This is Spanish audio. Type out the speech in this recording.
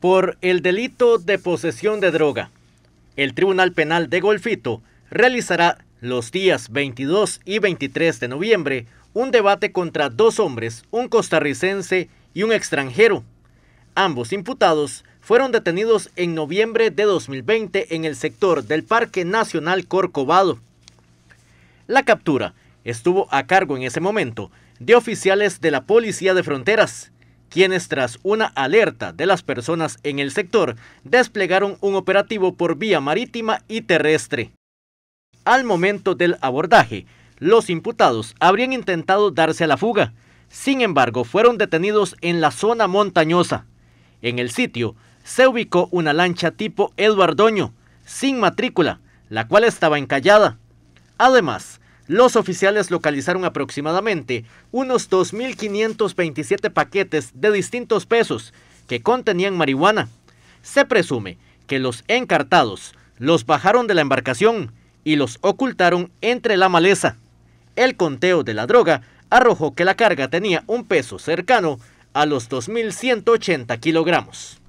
por el delito de posesión de droga. El Tribunal Penal de Golfito realizará los días 22 y 23 de noviembre un debate contra dos hombres, un costarricense y un extranjero. Ambos imputados fueron detenidos en noviembre de 2020 en el sector del Parque Nacional Corcovado. La captura estuvo a cargo en ese momento de oficiales de la Policía de Fronteras, quienes tras una alerta de las personas en el sector desplegaron un operativo por vía marítima y terrestre. Al momento del abordaje, los imputados habrían intentado darse a la fuga, sin embargo fueron detenidos en la zona montañosa. En el sitio se ubicó una lancha tipo Eduardoño, sin matrícula, la cual estaba encallada. Además, los oficiales localizaron aproximadamente unos 2.527 paquetes de distintos pesos que contenían marihuana. Se presume que los encartados los bajaron de la embarcación y los ocultaron entre la maleza. El conteo de la droga arrojó que la carga tenía un peso cercano a los 2.180 kilogramos.